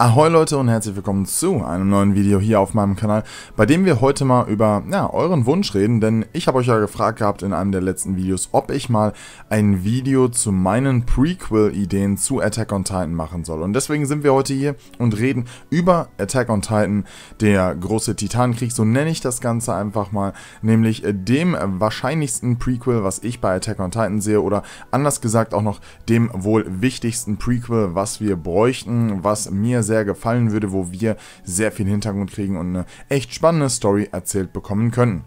Ahoi Leute und herzlich willkommen zu einem neuen Video hier auf meinem Kanal, bei dem wir heute mal über ja, euren Wunsch reden, denn ich habe euch ja gefragt gehabt in einem der letzten Videos, ob ich mal ein Video zu meinen Prequel-Ideen zu Attack on Titan machen soll. Und deswegen sind wir heute hier und reden über Attack on Titan, der große Titanenkrieg, so nenne ich das Ganze einfach mal, nämlich äh, dem wahrscheinlichsten Prequel, was ich bei Attack on Titan sehe oder anders gesagt auch noch dem wohl wichtigsten Prequel, was wir bräuchten, was mir sehr gefallen würde, wo wir sehr viel Hintergrund kriegen und eine echt spannende Story erzählt bekommen können.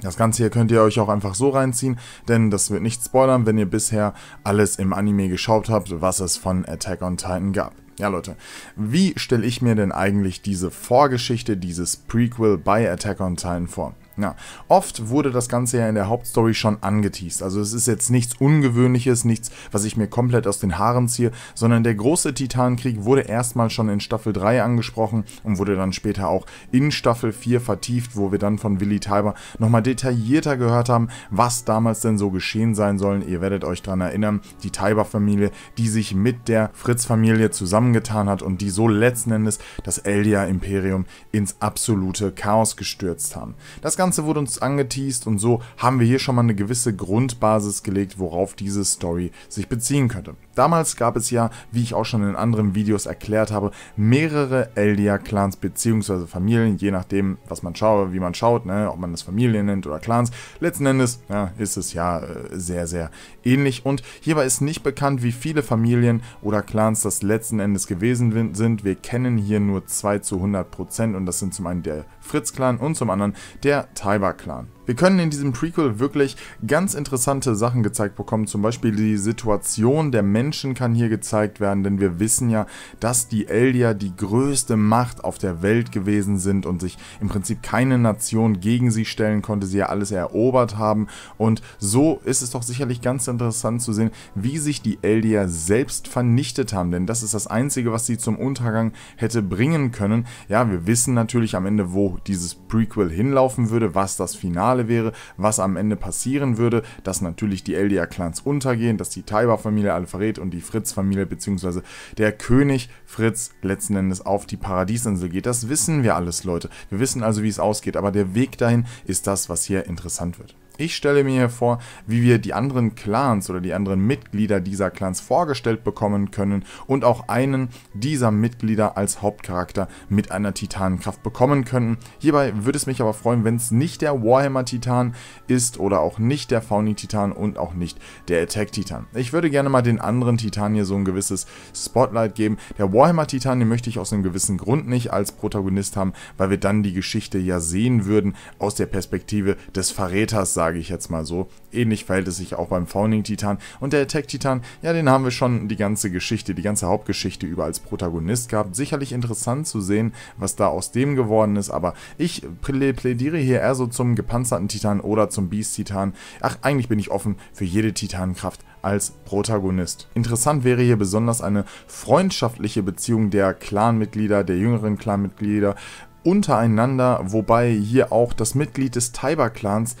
Das Ganze hier könnt ihr euch auch einfach so reinziehen, denn das wird nicht spoilern, wenn ihr bisher alles im Anime geschaut habt, was es von Attack on Titan gab. Ja Leute, wie stelle ich mir denn eigentlich diese Vorgeschichte, dieses Prequel bei Attack on Titan vor? Ja, oft wurde das Ganze ja in der Hauptstory schon angeteased. Also es ist jetzt nichts Ungewöhnliches, nichts, was ich mir komplett aus den Haaren ziehe, sondern der große Titanenkrieg wurde erstmal schon in Staffel 3 angesprochen und wurde dann später auch in Staffel 4 vertieft, wo wir dann von Willi Tiber nochmal detaillierter gehört haben, was damals denn so geschehen sein sollen. Ihr werdet euch daran erinnern, die tiber familie die sich mit der Fritz-Familie zusammengetan hat und die so letzten Endes das Eldia-Imperium ins absolute Chaos gestürzt haben. Das Ganze Ganze wurde uns angeteased und so haben wir hier schon mal eine gewisse Grundbasis gelegt, worauf diese Story sich beziehen könnte. Damals gab es ja, wie ich auch schon in anderen Videos erklärt habe, mehrere Eldia-Clans bzw. Familien, je nachdem, was man schaue, wie man schaut, ne, ob man das Familien nennt oder Clans. Letzten Endes ja, ist es ja äh, sehr, sehr ähnlich und hierbei ist nicht bekannt, wie viele Familien oder Clans das letzten Endes gewesen sind. Wir kennen hier nur 2 zu 100 Prozent und das sind zum einen der Fritz-Clan und zum anderen der Taiba-Clan. Wir können in diesem Prequel wirklich ganz interessante Sachen gezeigt bekommen. Zum Beispiel die Situation der Menschen kann hier gezeigt werden, denn wir wissen ja, dass die Eldier die größte Macht auf der Welt gewesen sind und sich im Prinzip keine Nation gegen sie stellen konnte, sie ja alles erobert haben. Und so ist es doch sicherlich ganz interessant zu sehen, wie sich die Eldier selbst vernichtet haben, denn das ist das Einzige, was sie zum Untergang hätte bringen können. Ja, wir wissen natürlich am Ende, wo dieses Prequel hinlaufen würde, was das Finale Finale wäre, was am Ende passieren würde, dass natürlich die Eldia-Clans untergehen, dass die Taiba-Familie alle verrät und die Fritz-Familie bzw. der König Fritz letzten Endes auf die Paradiesinsel geht. Das wissen wir alles, Leute. Wir wissen also, wie es ausgeht, aber der Weg dahin ist das, was hier interessant wird. Ich stelle mir vor, wie wir die anderen Clans oder die anderen Mitglieder dieser Clans vorgestellt bekommen können und auch einen dieser Mitglieder als Hauptcharakter mit einer Titanenkraft bekommen können. Hierbei würde es mich aber freuen, wenn es nicht der Warhammer Titan ist oder auch nicht der Fauni Titan und auch nicht der Attack Titan. Ich würde gerne mal den anderen Titan hier so ein gewisses Spotlight geben. Der Warhammer Titan, den möchte ich aus einem gewissen Grund nicht als Protagonist haben, weil wir dann die Geschichte ja sehen würden aus der Perspektive des Verräters, sagen sage ich jetzt mal so. Ähnlich verhält es sich auch beim Founding Titan. Und der Attack Titan, ja, den haben wir schon die ganze Geschichte, die ganze Hauptgeschichte über als Protagonist gehabt. Sicherlich interessant zu sehen, was da aus dem geworden ist, aber ich plä plädiere hier eher so zum gepanzerten Titan oder zum Beast Titan. Ach, eigentlich bin ich offen für jede Titankraft als Protagonist. Interessant wäre hier besonders eine freundschaftliche Beziehung der Clanmitglieder, der jüngeren Clanmitglieder untereinander, wobei hier auch das Mitglied des Tiber-Clans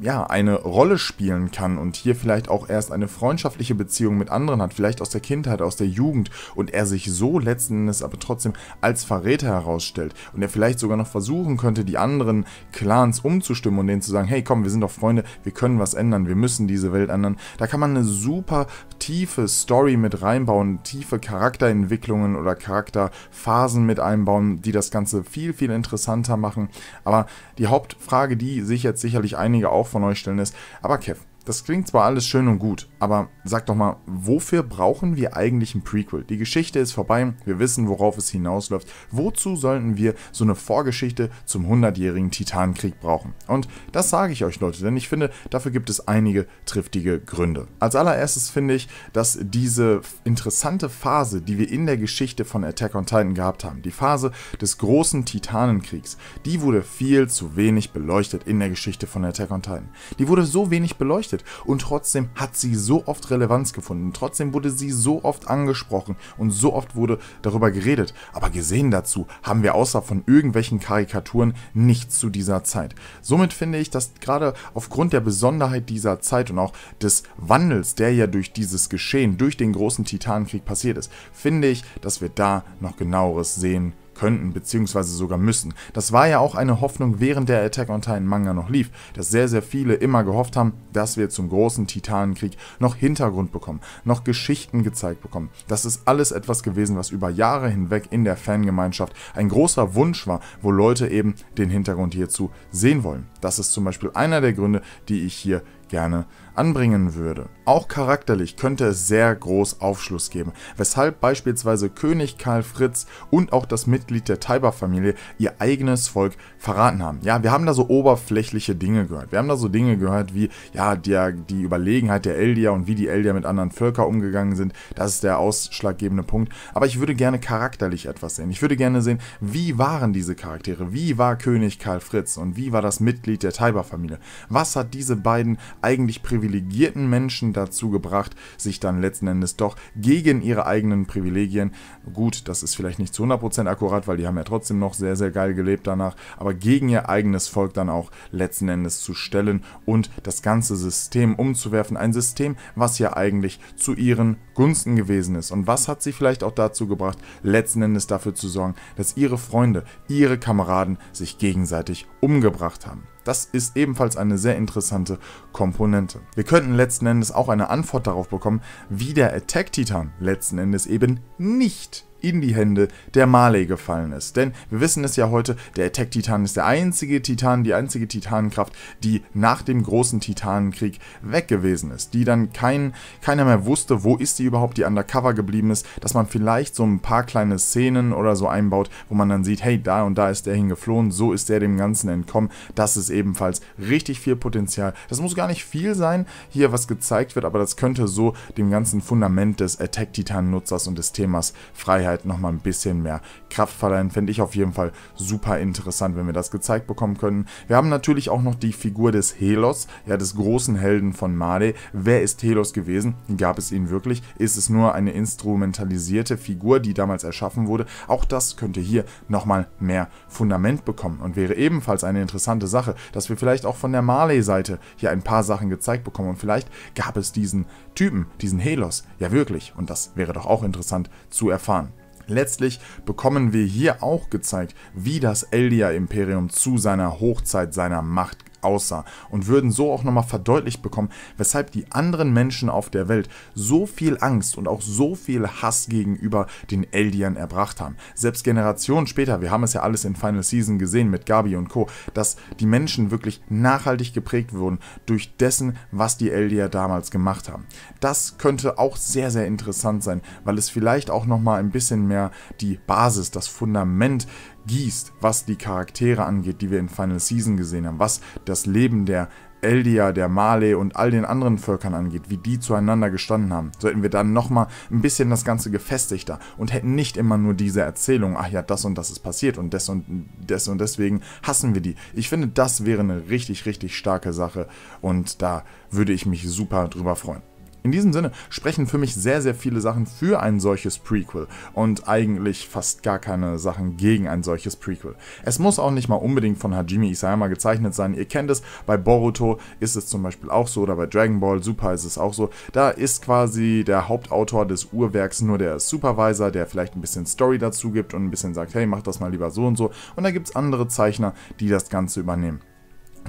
ja, eine Rolle spielen kann und hier vielleicht auch erst eine freundschaftliche Beziehung mit anderen hat, vielleicht aus der Kindheit, aus der Jugend und er sich so letzten Endes aber trotzdem als Verräter herausstellt und er vielleicht sogar noch versuchen könnte, die anderen Clans umzustimmen und denen zu sagen, hey komm, wir sind doch Freunde, wir können was ändern, wir müssen diese Welt ändern. Da kann man eine super tiefe Story mit reinbauen, tiefe Charakterentwicklungen oder Charakterphasen mit einbauen, die das Ganze viel, viel interessanter machen. Aber die Hauptfrage, die sich jetzt sicherlich einige auch von euch stellen lässt. Aber Kev, das klingt zwar alles schön und gut, aber sag doch mal, wofür brauchen wir eigentlich ein Prequel? Die Geschichte ist vorbei, wir wissen, worauf es hinausläuft. Wozu sollten wir so eine Vorgeschichte zum 100-jährigen Titanenkrieg brauchen? Und das sage ich euch, Leute, denn ich finde, dafür gibt es einige triftige Gründe. Als allererstes finde ich, dass diese interessante Phase, die wir in der Geschichte von Attack on Titan gehabt haben, die Phase des großen Titanenkriegs, die wurde viel zu wenig beleuchtet in der Geschichte von Attack on Titan. Die wurde so wenig beleuchtet gespielt. Und trotzdem hat sie so oft Relevanz gefunden. trotzdem wurde sie so oft angesprochen und so oft wurde darüber geredet. Aber gesehen dazu haben wir außer von irgendwelchen Karikaturen nichts zu dieser Zeit. Somit finde ich, dass gerade aufgrund der Besonderheit dieser Zeit und auch des Wandels, der ja durch dieses Geschehen, durch den großen Titanenkrieg passiert ist, finde ich, dass wir da noch genaueres sehen könnten bzw. sogar müssen. Das war ja auch eine Hoffnung, während der Attack on Titan Manga noch lief, dass sehr, sehr viele immer gehofft haben, dass wir zum großen Titanenkrieg noch Hintergrund bekommen, noch Geschichten gezeigt bekommen. Das ist alles etwas gewesen, was über Jahre hinweg in der Fangemeinschaft ein großer Wunsch war, wo Leute eben den Hintergrund hierzu sehen wollen. Das ist zum Beispiel einer der Gründe, die ich hier gerne anbringen würde. Auch charakterlich könnte es sehr groß Aufschluss geben, weshalb beispielsweise König Karl Fritz und auch das Mitglied der Taiba-Familie ihr eigenes Volk verraten haben. Ja, wir haben da so oberflächliche Dinge gehört. Wir haben da so Dinge gehört wie, ja, der, die Überlegenheit der Eldier und wie die Eldier mit anderen Völkern umgegangen sind. Das ist der ausschlaggebende Punkt. Aber ich würde gerne charakterlich etwas sehen. Ich würde gerne sehen, wie waren diese Charaktere? Wie war König Karl Fritz und wie war das Mitglied der Taiba-Familie? Was hat diese beiden eigentlich privilegierten Menschen dazu gebracht, sich dann letzten Endes doch gegen ihre eigenen Privilegien, gut, das ist vielleicht nicht zu 100% akkurat, weil die haben ja trotzdem noch sehr, sehr geil gelebt danach, aber gegen ihr eigenes Volk dann auch letzten Endes zu stellen und das ganze System umzuwerfen. Ein System, was ja eigentlich zu ihren Gunsten gewesen ist. Und was hat sie vielleicht auch dazu gebracht, letzten Endes dafür zu sorgen, dass ihre Freunde, ihre Kameraden sich gegenseitig umgebracht haben. Das ist ebenfalls eine sehr interessante Komponente. Wir könnten letzten Endes auch eine Antwort darauf bekommen, wie der Attack-Titan letzten Endes eben nicht in die Hände der Marley gefallen ist. Denn wir wissen es ja heute, der Attack-Titan ist der einzige Titan, die einzige Titanenkraft, die nach dem großen Titanenkrieg weg gewesen ist. Die dann kein, keiner mehr wusste, wo ist die überhaupt, die undercover geblieben ist, dass man vielleicht so ein paar kleine Szenen oder so einbaut, wo man dann sieht, hey, da und da ist der hingeflohen, so ist der dem Ganzen entkommen. Das ist ebenfalls richtig viel Potenzial. Das muss gar nicht viel sein, hier was gezeigt wird, aber das könnte so dem ganzen Fundament des Attack-Titan-Nutzers und des Themas Freiheit halt nochmal ein bisschen mehr Kraft verleihen. Fände ich auf jeden Fall super interessant, wenn wir das gezeigt bekommen können. Wir haben natürlich auch noch die Figur des Helos, ja des großen Helden von Made. Wer ist Helos gewesen? Gab es ihn wirklich? Ist es nur eine instrumentalisierte Figur, die damals erschaffen wurde? Auch das könnte hier nochmal mehr Fundament bekommen und wäre ebenfalls eine interessante Sache, dass wir vielleicht auch von der Marley-Seite hier ein paar Sachen gezeigt bekommen und vielleicht gab es diesen Typen, diesen Helos, ja wirklich und das wäre doch auch interessant zu erfahren. Letztlich bekommen wir hier auch gezeigt, wie das Eldia-Imperium zu seiner Hochzeit seiner Macht aussah und würden so auch nochmal verdeutlicht bekommen, weshalb die anderen Menschen auf der Welt so viel Angst und auch so viel Hass gegenüber den Eldiern erbracht haben. Selbst Generationen später, wir haben es ja alles in Final Season gesehen mit Gabi und Co., dass die Menschen wirklich nachhaltig geprägt wurden durch dessen, was die Eldier damals gemacht haben. Das könnte auch sehr, sehr interessant sein, weil es vielleicht auch nochmal ein bisschen mehr die Basis, das Fundament gießt, was die Charaktere angeht, die wir in Final Season gesehen haben, was das Leben der Eldia, der Male und all den anderen Völkern angeht, wie die zueinander gestanden haben, sollten wir dann nochmal ein bisschen das Ganze gefestigter und hätten nicht immer nur diese Erzählung, ach ja, das und das ist passiert und das und das und deswegen hassen wir die. Ich finde, das wäre eine richtig, richtig starke Sache und da würde ich mich super drüber freuen. In diesem Sinne sprechen für mich sehr, sehr viele Sachen für ein solches Prequel und eigentlich fast gar keine Sachen gegen ein solches Prequel. Es muss auch nicht mal unbedingt von Hajime Isayama gezeichnet sein. Ihr kennt es, bei Boruto ist es zum Beispiel auch so oder bei Dragon Ball Super ist es auch so. Da ist quasi der Hauptautor des Uhrwerks nur der Supervisor, der vielleicht ein bisschen Story dazu gibt und ein bisschen sagt, hey, mach das mal lieber so und so. Und da gibt es andere Zeichner, die das Ganze übernehmen.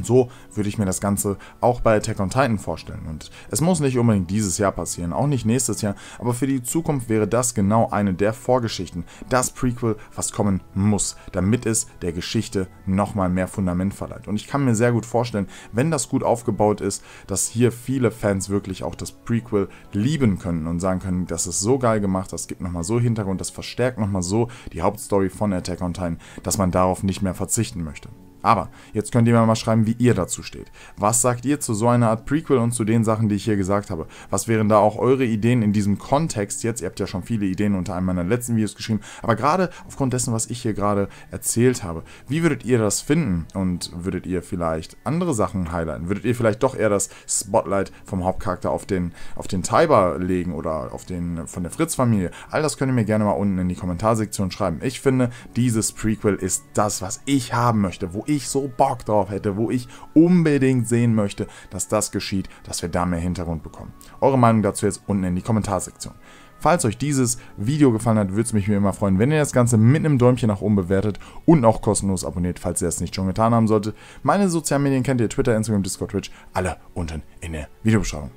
So würde ich mir das Ganze auch bei Attack on Titan vorstellen. Und es muss nicht unbedingt dieses Jahr passieren, auch nicht nächstes Jahr, aber für die Zukunft wäre das genau eine der Vorgeschichten, das Prequel, was kommen muss, damit es der Geschichte nochmal mehr Fundament verleiht. Und ich kann mir sehr gut vorstellen, wenn das gut aufgebaut ist, dass hier viele Fans wirklich auch das Prequel lieben können und sagen können, das ist so geil gemacht, das gibt nochmal so Hintergrund, das verstärkt nochmal so die Hauptstory von Attack on Titan, dass man darauf nicht mehr verzichten möchte. Aber jetzt könnt ihr mir mal schreiben, wie ihr dazu steht. Was sagt ihr zu so einer Art Prequel und zu den Sachen, die ich hier gesagt habe? Was wären da auch eure Ideen in diesem Kontext jetzt? Ihr habt ja schon viele Ideen unter einem meiner letzten Videos geschrieben, aber gerade aufgrund dessen, was ich hier gerade erzählt habe, wie würdet ihr das finden? Und würdet ihr vielleicht andere Sachen highlighten? Würdet ihr vielleicht doch eher das Spotlight vom Hauptcharakter auf den, auf den Tiber legen oder auf den von der Fritz-Familie? All das könnt ihr mir gerne mal unten in die Kommentarsektion schreiben. Ich finde, dieses Prequel ist das, was ich haben möchte, wo ich so Bock drauf hätte, wo ich unbedingt sehen möchte, dass das geschieht, dass wir da mehr Hintergrund bekommen. Eure Meinung dazu jetzt unten in die Kommentarsektion. Falls euch dieses Video gefallen hat, würde es mich wie immer freuen, wenn ihr das Ganze mit einem Däumchen nach oben bewertet und auch kostenlos abonniert, falls ihr es nicht schon getan haben solltet. Meine sozialen Medien kennt ihr, Twitter, Instagram, Discord, Twitch, alle unten in der Videobeschreibung.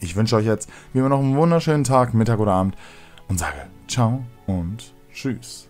Ich wünsche euch jetzt wie immer noch einen wunderschönen Tag, Mittag oder Abend und sage ciao und tschüss.